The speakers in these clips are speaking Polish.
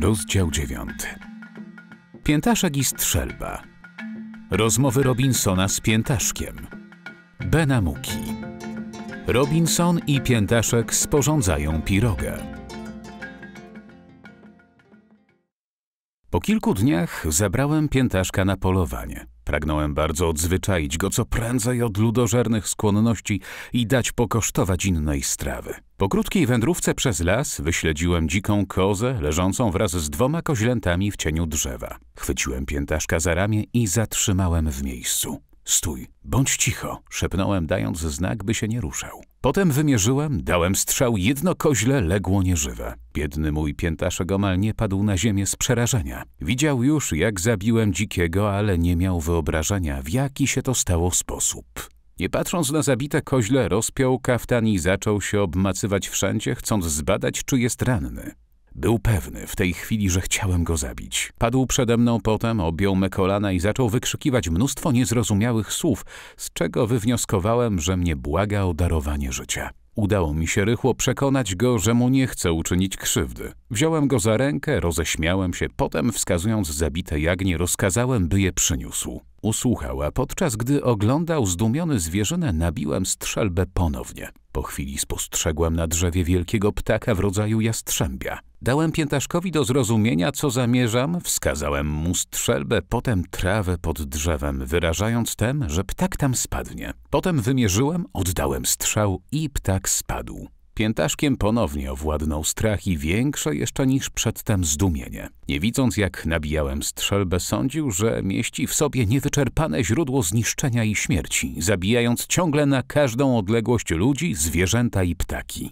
Rozdział 9. Piętaszek i strzelba. Rozmowy Robinsona z Piętaszkiem. Benamuki. Robinson i Piętaszek sporządzają pirogę. Po kilku dniach zabrałem Piętaszka na polowanie. Pragnąłem bardzo odzwyczaić go co prędzej od ludożernych skłonności i dać pokosztować innej strawy. Po krótkiej wędrówce przez las wyśledziłem dziką kozę leżącą wraz z dwoma koźlętami w cieniu drzewa. Chwyciłem piętaszka za ramię i zatrzymałem w miejscu. Stój, bądź cicho, szepnąłem, dając znak, by się nie ruszał. Potem wymierzyłem, dałem strzał, jedno koźle legło nieżywe. Biedny mój piętaszek omal nie padł na ziemię z przerażenia. Widział już, jak zabiłem dzikiego, ale nie miał wyobrażenia, w jaki się to stało sposób. Nie patrząc na zabite koźle, rozpiął kaftan i zaczął się obmacywać wszędzie, chcąc zbadać, czy jest ranny. Był pewny w tej chwili, że chciałem go zabić. Padł przede mną potem, objął me kolana i zaczął wykrzykiwać mnóstwo niezrozumiałych słów, z czego wywnioskowałem, że mnie błaga o darowanie życia. Udało mi się rychło przekonać go, że mu nie chcę uczynić krzywdy. Wziąłem go za rękę, roześmiałem się, potem wskazując zabite jagnie, rozkazałem, by je przyniósł. Usłuchał, a podczas gdy oglądał zdumiony zwierzynę, nabiłem strzelbę ponownie. Po chwili spostrzegłem na drzewie wielkiego ptaka w rodzaju jastrzębia. Dałem piętaszkowi do zrozumienia, co zamierzam, wskazałem mu strzelbę, potem trawę pod drzewem, wyrażając tem, że ptak tam spadnie. Potem wymierzyłem, oddałem strzał i ptak spadł. Piętaszkiem ponownie owładnął strach i większe jeszcze niż przedtem zdumienie. Nie widząc, jak nabijałem strzelbę, sądził, że mieści w sobie niewyczerpane źródło zniszczenia i śmierci, zabijając ciągle na każdą odległość ludzi, zwierzęta i ptaki.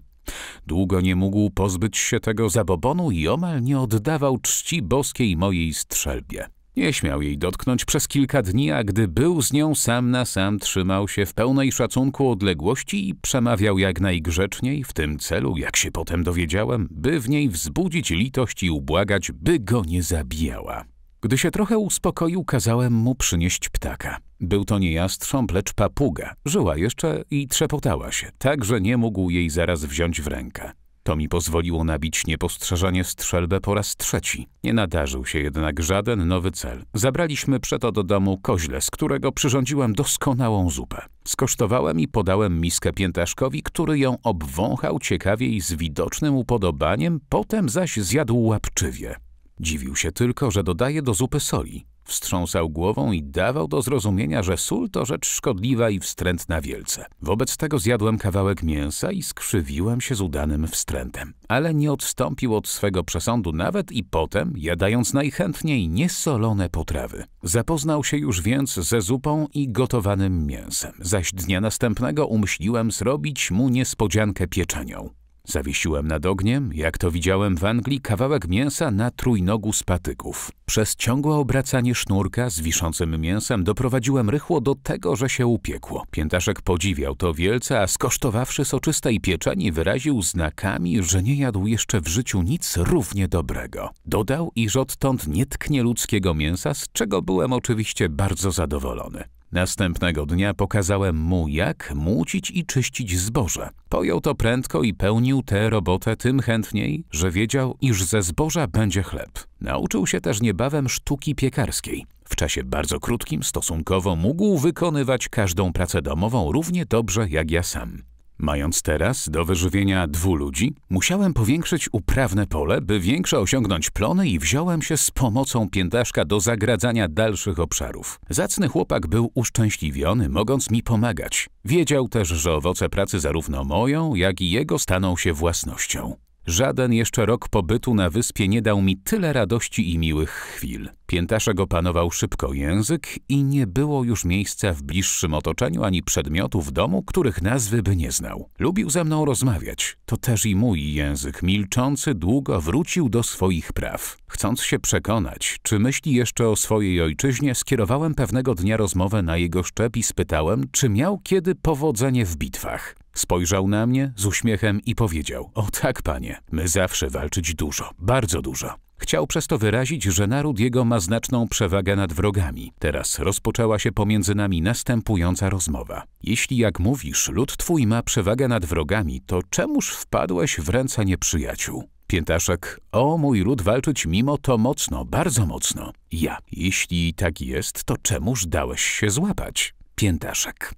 Długo nie mógł pozbyć się tego zabobonu i omal nie oddawał czci boskiej mojej strzelbie. Nie śmiał jej dotknąć przez kilka dni, a gdy był z nią sam na sam, trzymał się w pełnej szacunku odległości i przemawiał jak najgrzeczniej w tym celu, jak się potem dowiedziałem, by w niej wzbudzić litość i ubłagać, by go nie zabijała. Gdy się trochę uspokoił, kazałem mu przynieść ptaka. Był to nie jastrząb, lecz papuga. Żyła jeszcze i trzepotała się, tak że nie mógł jej zaraz wziąć w rękę. To mi pozwoliło nabić niepostrzeżenie strzelbę po raz trzeci. Nie nadarzył się jednak żaden nowy cel. Zabraliśmy przeto do domu koźle, z którego przyrządziłem doskonałą zupę. Skosztowałem i podałem miskę piętaszkowi, który ją obwąchał ciekawie i z widocznym upodobaniem, potem zaś zjadł łapczywie. Dziwił się tylko, że dodaje do zupy soli wstrząsał głową i dawał do zrozumienia, że sól to rzecz szkodliwa i wstrętna wielce. Wobec tego zjadłem kawałek mięsa i skrzywiłem się z udanym wstrętem. Ale nie odstąpił od swego przesądu nawet i potem, jadając najchętniej niesolone potrawy. Zapoznał się już więc ze zupą i gotowanym mięsem, zaś dnia następnego umyśliłem zrobić mu niespodziankę pieczenią. Zawiesiłem nad ogniem, jak to widziałem w Anglii, kawałek mięsa na trójnogu z patyków. Przez ciągłe obracanie sznurka z wiszącym mięsem doprowadziłem rychło do tego, że się upiekło. Piętaszek podziwiał to wielce, a skosztowawszy soczystej pieczeni wyraził znakami, że nie jadł jeszcze w życiu nic równie dobrego. Dodał, iż odtąd nie tknie ludzkiego mięsa, z czego byłem oczywiście bardzo zadowolony. Następnego dnia pokazałem mu, jak młócić i czyścić zboże. Pojął to prędko i pełnił tę robotę tym chętniej, że wiedział, iż ze zboża będzie chleb. Nauczył się też niebawem sztuki piekarskiej. W czasie bardzo krótkim stosunkowo mógł wykonywać każdą pracę domową równie dobrze jak ja sam. Mając teraz do wyżywienia dwu ludzi, musiałem powiększyć uprawne pole, by większe osiągnąć plony i wziąłem się z pomocą piętaszka do zagradzania dalszych obszarów. Zacny chłopak był uszczęśliwiony, mogąc mi pomagać. Wiedział też, że owoce pracy zarówno moją, jak i jego staną się własnością. Żaden jeszcze rok pobytu na wyspie nie dał mi tyle radości i miłych chwil. Piętaszego panował szybko język i nie było już miejsca w bliższym otoczeniu ani przedmiotów domu, których nazwy by nie znał. Lubił ze mną rozmawiać. To też i mój język milczący długo wrócił do swoich praw. Chcąc się przekonać, czy myśli jeszcze o swojej ojczyźnie, skierowałem pewnego dnia rozmowę na jego szczep i spytałem, czy miał kiedy powodzenie w bitwach. Spojrzał na mnie z uśmiechem i powiedział: O tak, panie, my zawsze walczyć dużo, bardzo dużo. Chciał przez to wyrazić, że naród jego ma znaczną przewagę nad wrogami. Teraz rozpoczęła się pomiędzy nami następująca rozmowa. Jeśli jak mówisz, lud twój ma przewagę nad wrogami, to czemuż wpadłeś w ręce nieprzyjaciół? Piętaszek, o mój lud walczyć mimo to mocno, bardzo mocno. Ja, jeśli tak jest, to czemuż dałeś się złapać? piętaszek.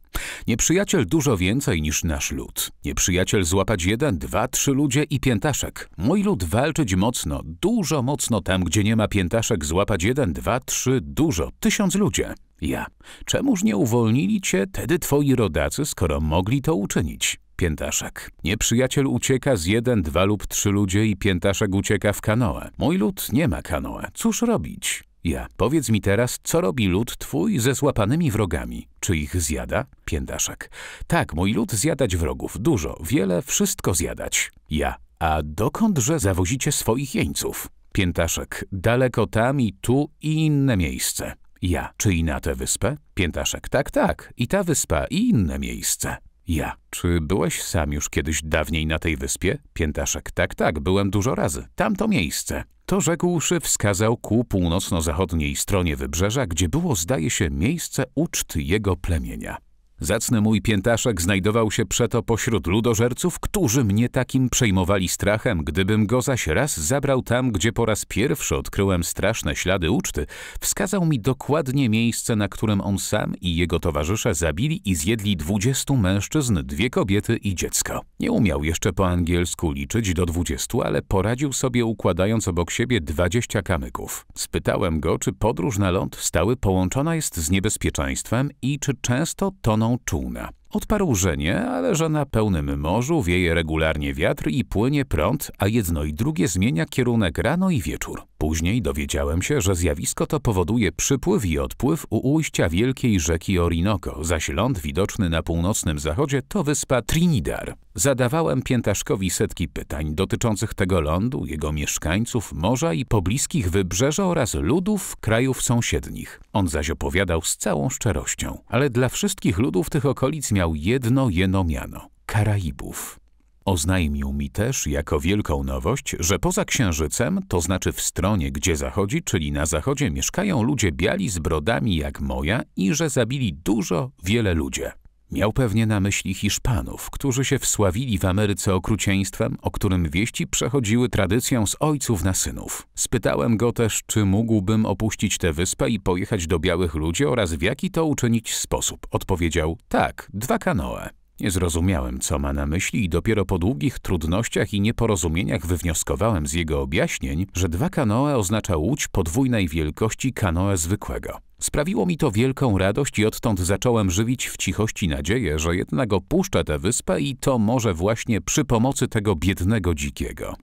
Nieprzyjaciel dużo więcej niż nasz lud. Nieprzyjaciel złapać jeden, dwa, trzy ludzie i piętaszek. Mój lud walczyć mocno, dużo mocno tam, gdzie nie ma piętaszek, złapać jeden, dwa, trzy, dużo, tysiąc ludzie. Ja. Czemuż nie uwolnili cię tedy twoi rodacy, skoro mogli to uczynić? Piętaszek. Nieprzyjaciel ucieka z jeden, dwa lub trzy ludzie i piętaszek ucieka w kanoę. Mój lud nie ma kanoę. Cóż robić? Ja. Powiedz mi teraz, co robi lud twój ze złapanymi wrogami? Czy ich zjada? Piętaszek. Tak, mój lud zjadać wrogów. Dużo, wiele, wszystko zjadać. Ja. A dokądże zawozicie swoich jeńców? Piętaszek. Daleko tam i tu i inne miejsce. Ja. Czy i na tę wyspę? Piętaszek. Tak, tak. I ta wyspa i inne miejsce. Ja. Czy byłeś sam już kiedyś dawniej na tej wyspie? Piętaszek. Tak, tak. Byłem dużo razy. Tamto miejsce. To rzekłszy, wskazał ku północno-zachodniej stronie wybrzeża, gdzie było, zdaje się, miejsce uczty jego plemienia. Zacny mój piętaszek znajdował się przeto pośród ludożerców, którzy mnie takim przejmowali strachem. Gdybym go zaś raz zabrał tam, gdzie po raz pierwszy odkryłem straszne ślady uczty, wskazał mi dokładnie miejsce, na którym on sam i jego towarzysze zabili i zjedli dwudziestu mężczyzn, dwie kobiety i dziecko. Nie umiał jeszcze po angielsku liczyć do dwudziestu, ale poradził sobie układając obok siebie dwadzieścia kamyków. Spytałem go, czy podróż na ląd stały połączona jest z niebezpieczeństwem i czy często toną Tuna. Odparł, że nie, ale że na pełnym morzu wieje regularnie wiatr i płynie prąd, a jedno i drugie zmienia kierunek rano i wieczór. Później dowiedziałem się, że zjawisko to powoduje przypływ i odpływ u ujścia wielkiej rzeki Orinoco, zaś ląd widoczny na północnym zachodzie to wyspa Trinidad. Zadawałem Piętaszkowi setki pytań dotyczących tego lądu, jego mieszkańców, morza i pobliskich wybrzeża oraz ludów krajów sąsiednich. On zaś opowiadał z całą szczerością. Ale dla wszystkich ludów tych okolic miał miał jedno jeno miano Karaibów. Oznajmił mi też jako wielką nowość, że poza Księżycem, to znaczy w stronie, gdzie zachodzi, czyli na zachodzie, mieszkają ludzie biali z brodami jak moja i że zabili dużo, wiele ludzie. Miał pewnie na myśli Hiszpanów, którzy się wsławili w Ameryce okrucieństwem, o którym wieści przechodziły tradycją z ojców na synów. Spytałem go też, czy mógłbym opuścić tę wyspę i pojechać do białych ludzi oraz w jaki to uczynić sposób. Odpowiedział, tak, dwa kanoe. Nie zrozumiałem, co ma na myśli i dopiero po długich trudnościach i nieporozumieniach wywnioskowałem z jego objaśnień, że dwa kanoe oznacza łódź podwójnej wielkości kanoe zwykłego. Sprawiło mi to wielką radość i odtąd zacząłem żywić w cichości nadzieję, że jednak opuszczę tę wyspę i to może właśnie przy pomocy tego biednego dzikiego.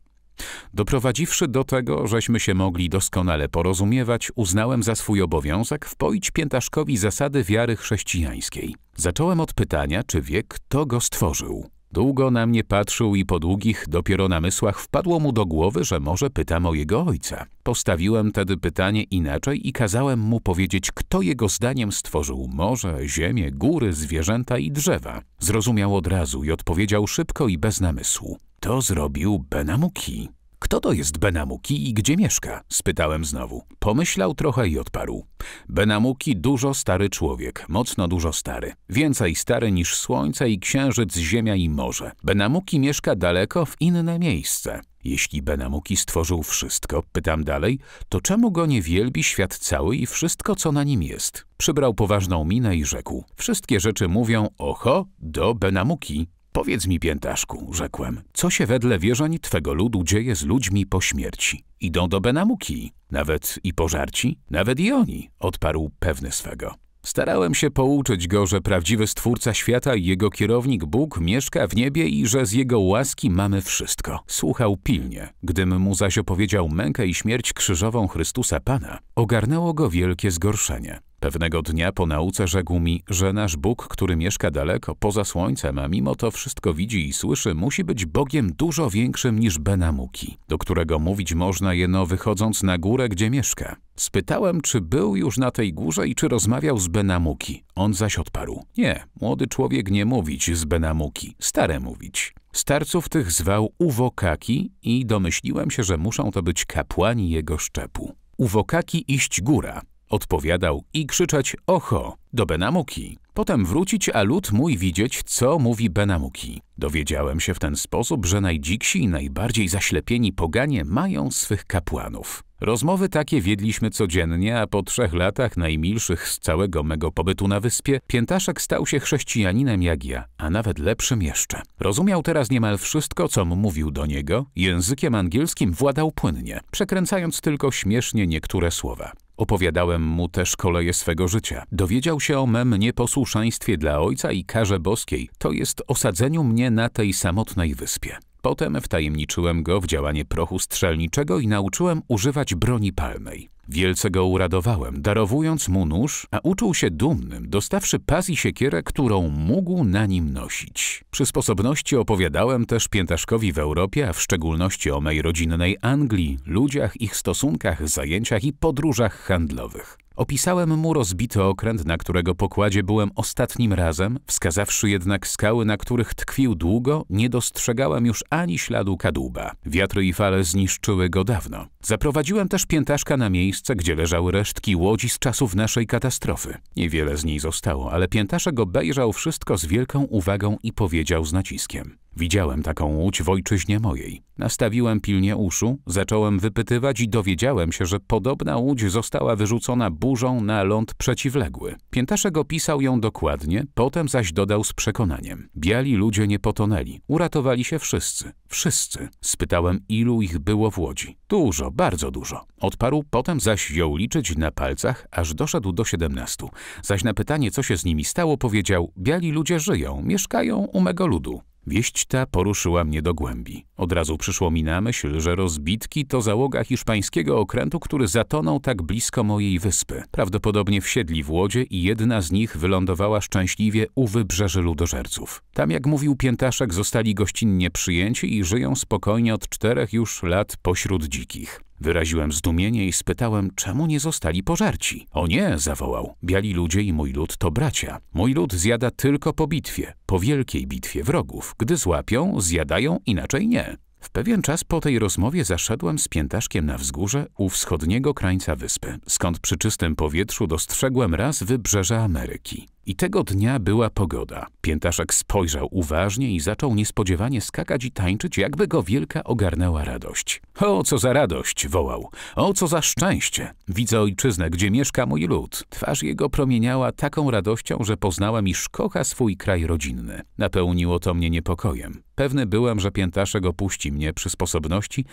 Doprowadziwszy do tego, żeśmy się mogli doskonale porozumiewać, uznałem za swój obowiązek wpoić piętaszkowi zasady wiary chrześcijańskiej. Zacząłem od pytania, czy wie, kto go stworzył. Długo na mnie patrzył i po długich, dopiero namysłach wpadło mu do głowy, że może pytam o jego ojca. Postawiłem tedy pytanie inaczej i kazałem mu powiedzieć, kto jego zdaniem stworzył morze, ziemię, góry, zwierzęta i drzewa. Zrozumiał od razu i odpowiedział szybko i bez namysłu. To zrobił Benamuki. Kto to jest Benamuki i gdzie mieszka? spytałem znowu. Pomyślał trochę i odparł. Benamuki dużo stary człowiek, mocno dużo stary. Więcej stary niż słońce i księżyc, ziemia i morze. Benamuki mieszka daleko w inne miejsce. Jeśli Benamuki stworzył wszystko, pytam dalej, to czemu go nie wielbi świat cały i wszystko, co na nim jest? Przybrał poważną minę i rzekł. Wszystkie rzeczy mówią oho do Benamuki. Powiedz mi, piętaszku, rzekłem, co się wedle wierzeń twego ludu dzieje z ludźmi po śmierci? Idą do Benamuki, nawet i pożarci, nawet i oni, odparł pewny swego. Starałem się pouczyć go, że prawdziwy Stwórca świata i jego kierownik Bóg mieszka w niebie i że z jego łaski mamy wszystko. Słuchał pilnie. Gdym mu zaś opowiedział mękę i śmierć krzyżową Chrystusa Pana, ogarnęło go wielkie zgorszenie. Pewnego dnia po nauce rzekł mi, że nasz Bóg, który mieszka daleko, poza słońcem, a mimo to wszystko widzi i słyszy, musi być Bogiem dużo większym niż Benamuki, do którego mówić można jeno wychodząc na górę, gdzie mieszka. Spytałem, czy był już na tej górze i czy rozmawiał z Benamuki. On zaś odparł. Nie, młody człowiek nie mówić z Benamuki, stare mówić. Starców tych zwał Uwokaki i domyśliłem się, że muszą to być kapłani jego szczepu. Uwokaki iść góra, Odpowiadał i krzyczeć oho do Benamuki. Potem wrócić, a lud mój widzieć, co mówi Benamuki. Dowiedziałem się w ten sposób, że najdziksi i najbardziej zaślepieni poganie mają swych kapłanów. Rozmowy takie wiedliśmy codziennie, a po trzech latach najmilszych z całego mego pobytu na wyspie, Piętaszek stał się chrześcijaninem jak ja, a nawet lepszym jeszcze. Rozumiał teraz niemal wszystko, co mówił do niego, językiem angielskim władał płynnie, przekręcając tylko śmiesznie niektóre słowa. Opowiadałem mu też koleje swego życia. Dowiedział się o mem nieposłuszeństwie dla ojca i karze boskiej, to jest osadzeniu mnie na tej samotnej wyspie. Potem wtajemniczyłem go w działanie prochu strzelniczego i nauczyłem używać broni palnej. Wielce go uradowałem, darowując mu nóż, a uczuł się dumnym, dostawszy pas i siekierę, którą mógł na nim nosić. Przy sposobności opowiadałem też Piętaszkowi w Europie, a w szczególności o mej rodzinnej Anglii, ludziach, ich stosunkach, zajęciach i podróżach handlowych. Opisałem mu rozbity okręt, na którego pokładzie byłem ostatnim razem, wskazawszy jednak skały, na których tkwił długo, nie dostrzegałem już ani śladu kadłuba. Wiatry i fale zniszczyły go dawno. Zaprowadziłem też piętaszka na miejsce, gdzie leżały resztki łodzi z czasów naszej katastrofy. Niewiele z niej zostało, ale piętaszek obejrzał wszystko z wielką uwagą i powiedział z naciskiem. Widziałem taką łódź w ojczyźnie mojej. Nastawiłem pilnie uszu, zacząłem wypytywać i dowiedziałem się, że podobna łódź została wyrzucona burzą na ląd przeciwległy. Piętaszek opisał ją dokładnie, potem zaś dodał z przekonaniem. Biali ludzie nie potonęli, uratowali się wszyscy, wszyscy. Spytałem, ilu ich było w łodzi. Dużo, bardzo dużo. Odparł, potem zaś ją liczyć na palcach, aż doszedł do siedemnastu. Zaś na pytanie, co się z nimi stało, powiedział, biali ludzie żyją, mieszkają u mego ludu. Wieść ta poruszyła mnie do głębi. Od razu przyszło mi na myśl, że rozbitki to załoga hiszpańskiego okrętu, który zatonął tak blisko mojej wyspy. Prawdopodobnie wsiedli w łodzie i jedna z nich wylądowała szczęśliwie u wybrzeży ludożerców. Tam, jak mówił Piętaszek, zostali gościnnie przyjęci i żyją spokojnie od czterech już lat pośród dzikich. Wyraziłem zdumienie i spytałem, czemu nie zostali pożarci. O nie, zawołał. Biali ludzie i mój lud to bracia. Mój lud zjada tylko po bitwie, po wielkiej bitwie wrogów. Gdy złapią, zjadają, inaczej nie. W pewien czas po tej rozmowie zaszedłem z piętaszkiem na wzgórze u wschodniego krańca wyspy, skąd przy czystym powietrzu dostrzegłem raz wybrzeże Ameryki. I tego dnia była pogoda. Piętaszek spojrzał uważnie i zaczął niespodziewanie skakać i tańczyć, jakby go wielka ogarnęła radość. O, co za radość! wołał. O, co za szczęście! Widzę ojczyznę, gdzie mieszka mój lud. Twarz jego promieniała taką radością, że poznałem, iż kocha swój kraj rodzinny. Napełniło to mnie niepokojem. Pewny byłam, że Piętaszek opuści mnie przy sposobności,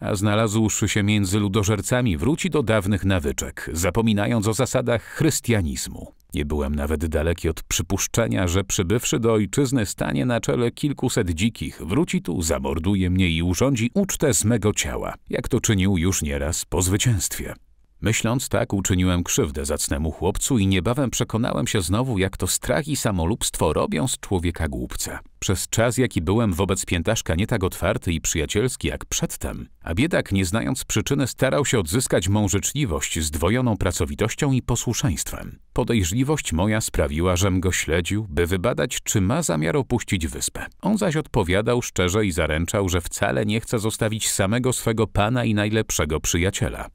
a znalazłszy się między ludożercami, wróci do dawnych nawyczek, zapominając o zasadach chrystianizmu. Nie byłem nawet daleki od przypuszczenia, że przybywszy do ojczyzny stanie na czele kilkuset dzikich, wróci tu, zamorduje mnie i urządzi ucztę z mego ciała, jak to czynił już nieraz po zwycięstwie. Myśląc tak, uczyniłem krzywdę zacnemu chłopcu i niebawem przekonałem się znowu, jak to strach i samolubstwo robią z człowieka głupca. Przez czas, jaki byłem wobec piętaszka nie tak otwarty i przyjacielski jak przedtem, a biedak, nie znając przyczyny, starał się odzyskać mą życzliwość zdwojoną pracowitością i posłuszeństwem. Podejrzliwość moja sprawiła, żem go śledził, by wybadać, czy ma zamiar opuścić wyspę. On zaś odpowiadał szczerze i zaręczał, że wcale nie chce zostawić samego swego pana i najlepszego przyjaciela.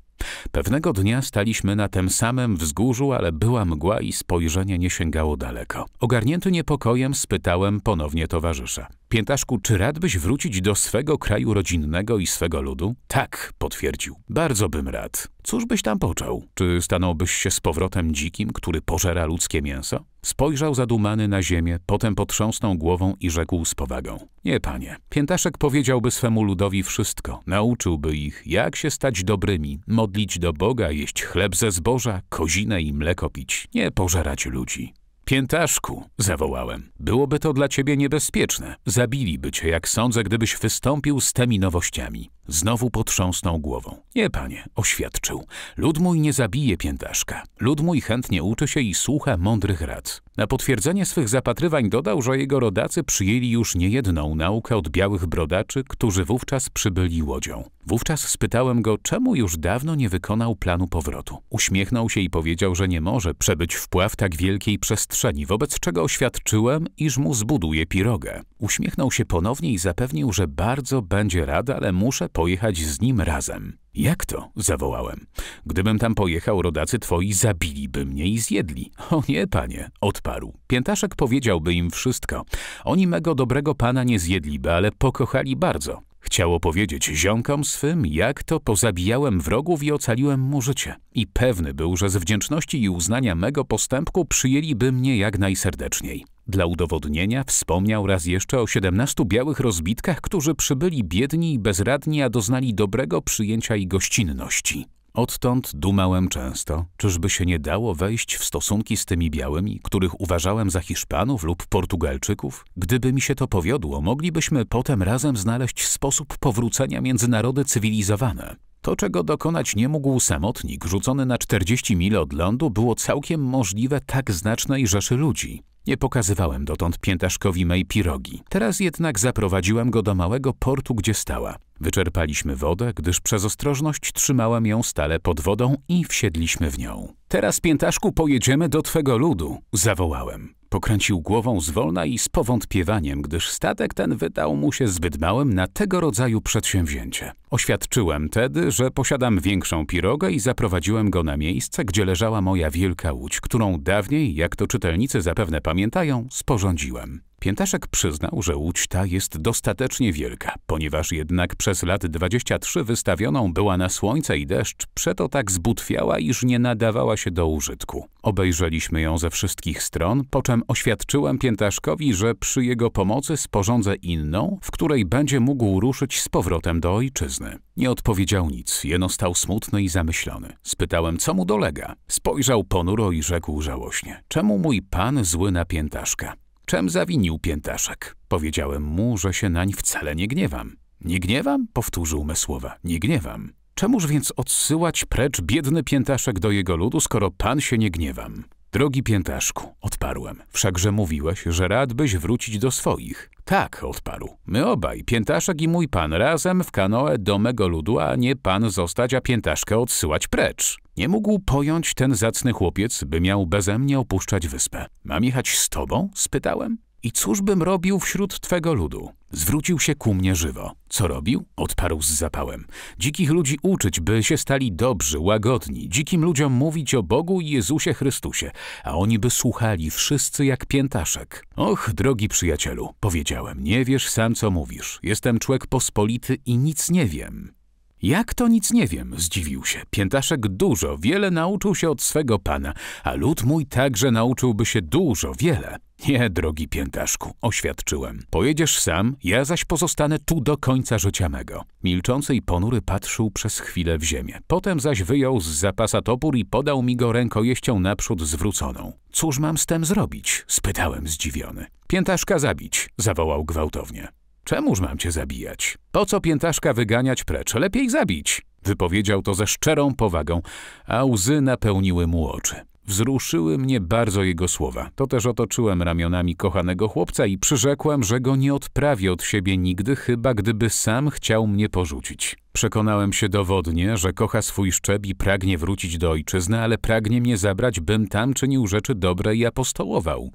Pewnego dnia staliśmy na tym samym wzgórzu, ale była mgła i spojrzenie nie sięgało daleko. Ogarnięty niepokojem spytałem ponownie towarzysza. Piętaszku, czy radbyś wrócić do swego kraju rodzinnego i swego ludu? Tak, potwierdził. Bardzo bym rad. Cóż byś tam począł? Czy stanąłbyś się z powrotem dzikim, który pożera ludzkie mięso? Spojrzał zadumany na ziemię, potem potrząsnął głową i rzekł z powagą. Nie, panie. Piętaszek powiedziałby swemu ludowi wszystko. Nauczyłby ich, jak się stać dobrymi, modlić do Boga, jeść chleb ze zboża, kozinę i mleko pić. Nie pożerać ludzi. Piętaszku, zawołałem. Byłoby to dla ciebie niebezpieczne. Zabiliby cię, jak sądzę, gdybyś wystąpił z tymi nowościami. Znowu potrząsnął głową. Nie, panie, oświadczył. Lud mój nie zabije piętaszka. Lud mój chętnie uczy się i słucha mądrych rad. Na potwierdzenie swych zapatrywań dodał, że jego rodacy przyjęli już niejedną naukę od białych brodaczy, którzy wówczas przybyli łodzią. Wówczas spytałem go, czemu już dawno nie wykonał planu powrotu. Uśmiechnął się i powiedział, że nie może przebyć wpław tak wielkiej przestrzeni, wobec czego oświadczyłem, iż mu zbuduje pirogę. Uśmiechnął się ponownie i zapewnił, że bardzo będzie rad, ale muszę pojechać z nim razem. Jak to? zawołałem. Gdybym tam pojechał, rodacy twoi zabiliby mnie i zjedli. O nie, panie, odparł. Piętaszek powiedziałby im wszystko. Oni mego dobrego pana nie zjedliby, ale pokochali bardzo. Chciało powiedzieć ziomkom swym, jak to pozabijałem wrogów i ocaliłem mu życie. I pewny był, że z wdzięczności i uznania mego postępku przyjęliby mnie jak najserdeczniej. Dla udowodnienia wspomniał raz jeszcze o siedemnastu białych rozbitkach, którzy przybyli biedni i bezradni, a doznali dobrego przyjęcia i gościnności. Odtąd dumałem często, czyżby się nie dało wejść w stosunki z tymi białymi, których uważałem za Hiszpanów lub Portugalczyków? Gdyby mi się to powiodło, moglibyśmy potem razem znaleźć sposób powrócenia między narody cywilizowane. To, czego dokonać nie mógł samotnik rzucony na 40 mil od lądu, było całkiem możliwe tak znacznej rzeszy ludzi. Nie pokazywałem dotąd piętaszkowi mej pirogi. Teraz jednak zaprowadziłem go do małego portu, gdzie stała. Wyczerpaliśmy wodę, gdyż przez ostrożność trzymałem ją stale pod wodą i wsiedliśmy w nią. Teraz, piętaszku, pojedziemy do twego ludu, zawołałem. Pokręcił głową zwolna i z powątpiewaniem, gdyż statek ten wydał mu się zbyt małym na tego rodzaju przedsięwzięcie. Oświadczyłem tedy, że posiadam większą pirogę i zaprowadziłem go na miejsce, gdzie leżała moja wielka łódź, którą dawniej, jak to czytelnicy zapewne pamiętają, sporządziłem. Piętaszek przyznał, że łódź ta jest dostatecznie wielka, ponieważ jednak przez lat 23 wystawioną była na słońce i deszcz, przeto tak zbutwiała, iż nie nadawała się do użytku. Obejrzeliśmy ją ze wszystkich stron, po czym oświadczyłem Piętaszkowi, że przy jego pomocy sporządzę inną, w której będzie mógł ruszyć z powrotem do ojczyzny. Nie odpowiedział nic, jeno stał smutny i zamyślony. Spytałem, co mu dolega. Spojrzał ponuro i rzekł żałośnie. Czemu mój pan zły na Piętaszka? Czem zawinił piętaszek? Powiedziałem mu, że się nań wcale nie gniewam. Nie gniewam? Powtórzył me słowa. Nie gniewam. Czemuż więc odsyłać precz biedny piętaszek do jego ludu, skoro pan się nie gniewam? Drogi piętaszku, odparłem, wszakże mówiłeś, że radbyś wrócić do swoich. Tak, odparł. My obaj, piętaszek i mój pan, razem w kanoe do mego ludu, a nie pan zostać, a piętaszkę odsyłać precz. Nie mógł pojąć ten zacny chłopiec, by miał bezemnie opuszczać wyspę. Mam jechać z tobą? spytałem. I cóż bym robił wśród twego ludu? Zwrócił się ku mnie żywo. Co robił? Odparł z zapałem. Dzikich ludzi uczyć, by się stali dobrzy, łagodni, dzikim ludziom mówić o Bogu i Jezusie Chrystusie, a oni by słuchali wszyscy jak piętaszek. Och, drogi przyjacielu, powiedziałem, nie wiesz sam co mówisz. Jestem człowiek pospolity i nic nie wiem. Jak to nic nie wiem, zdziwił się. Piętaszek dużo, wiele nauczył się od swego pana, a lud mój także nauczyłby się dużo, wiele. Nie, drogi piętaszku, oświadczyłem. Pojedziesz sam, ja zaś pozostanę tu do końca życia mego. Milczący i ponury patrzył przez chwilę w ziemię. Potem zaś wyjął z zapasa topór i podał mi go rękojeścią naprzód zwróconą. Cóż mam z tem zrobić? spytałem zdziwiony. Piętaszka zabić, zawołał gwałtownie. Czemuż mam cię zabijać? Po co piętaszka wyganiać precz? Lepiej zabić. Wypowiedział to ze szczerą powagą, a łzy napełniły mu oczy. Wzruszyły mnie bardzo jego słowa. To też otoczyłem ramionami kochanego chłopca i przyrzekłem, że go nie odprawię od siebie nigdy, chyba gdyby sam chciał mnie porzucić. Przekonałem się dowodnie, że kocha swój szczep i pragnie wrócić do ojczyzny, ale pragnie mnie zabrać, bym tam czynił rzeczy dobre i apostołował.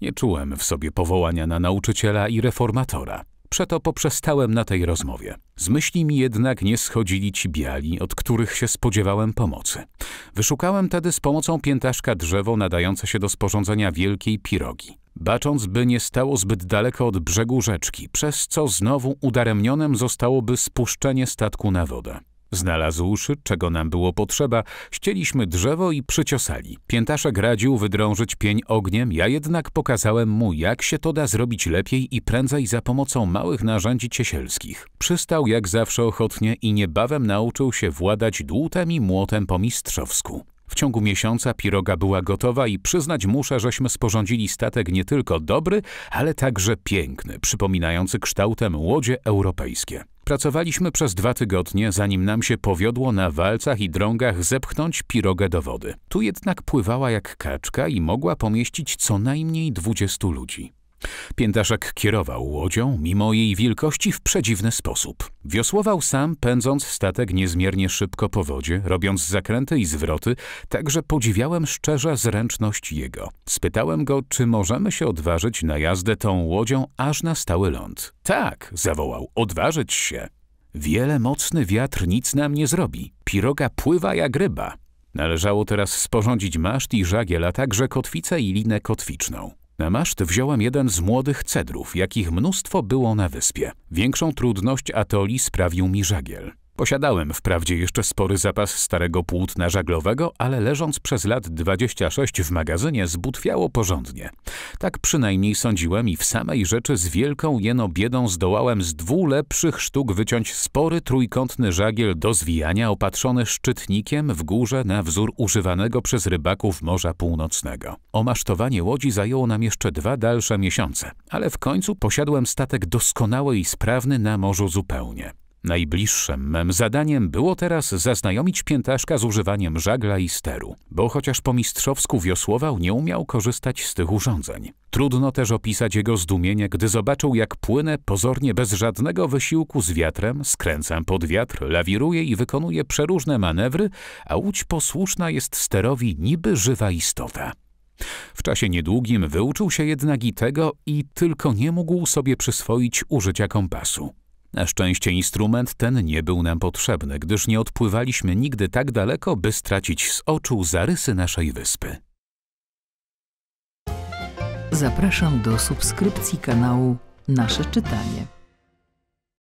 Nie czułem w sobie powołania na nauczyciela i reformatora. Przeto poprzestałem na tej rozmowie. Z myśli mi jednak nie schodzili ci biali, od których się spodziewałem pomocy. Wyszukałem tedy z pomocą piętaszka drzewo nadające się do sporządzenia wielkiej pirogi. Bacząc, by nie stało zbyt daleko od brzegu rzeczki, przez co znowu udaremnionem zostałoby spuszczenie statku na wodę. Znalazłszy, czego nam było potrzeba, ścieliśmy drzewo i przyciosali. Piętaszek radził wydrążyć pień ogniem, ja jednak pokazałem mu, jak się to da zrobić lepiej i prędzej za pomocą małych narzędzi ciesielskich. Przystał jak zawsze ochotnie i niebawem nauczył się władać dłutem i młotem po mistrzowsku. W ciągu miesiąca piroga była gotowa i przyznać muszę, żeśmy sporządzili statek nie tylko dobry, ale także piękny, przypominający kształtem łodzie europejskie. Pracowaliśmy przez dwa tygodnie, zanim nam się powiodło na walcach i drągach zepchnąć pirogę do wody. Tu jednak pływała jak kaczka i mogła pomieścić co najmniej 20 ludzi. Piętaszek kierował łodzią, mimo jej wielkości, w przedziwny sposób. Wiosłował sam, pędząc statek niezmiernie szybko po wodzie, robiąc zakręty i zwroty, także podziwiałem szczerze zręczność jego. Spytałem go, czy możemy się odważyć na jazdę tą łodzią aż na stały ląd. Tak, zawołał, odważyć się. Wiele mocny wiatr nic nam nie zrobi. Piroga pływa jak ryba. Należało teraz sporządzić maszt i żagiel, a także kotwicę i linę kotwiczną. Na maszt wziąłem jeden z młodych cedrów, jakich mnóstwo było na wyspie. Większą trudność atoli sprawił mi żagiel. Posiadałem wprawdzie jeszcze spory zapas starego płótna żaglowego, ale leżąc przez lat 26 w magazynie zbutwiało porządnie. Tak przynajmniej sądziłem i w samej rzeczy z wielką jeno biedą zdołałem z dwóch lepszych sztuk wyciąć spory trójkątny żagiel do zwijania opatrzony szczytnikiem w górze na wzór używanego przez rybaków Morza Północnego. Omasztowanie łodzi zajęło nam jeszcze dwa dalsze miesiące, ale w końcu posiadłem statek doskonały i sprawny na morzu zupełnie. Najbliższym mem zadaniem było teraz zaznajomić piętaszka z używaniem żagla i steru, bo chociaż po mistrzowsku wiosłował, nie umiał korzystać z tych urządzeń. Trudno też opisać jego zdumienie, gdy zobaczył, jak płynę pozornie bez żadnego wysiłku z wiatrem, skręcam pod wiatr, lawiruję i wykonuję przeróżne manewry, a łódź posłuszna jest sterowi niby żywa istota. W czasie niedługim wyuczył się jednak i tego i tylko nie mógł sobie przyswoić użycia kompasu. Na szczęście instrument ten nie był nam potrzebny, gdyż nie odpływaliśmy nigdy tak daleko, by stracić z oczu zarysy naszej wyspy. Zapraszam do subskrypcji kanału Nasze Czytanie.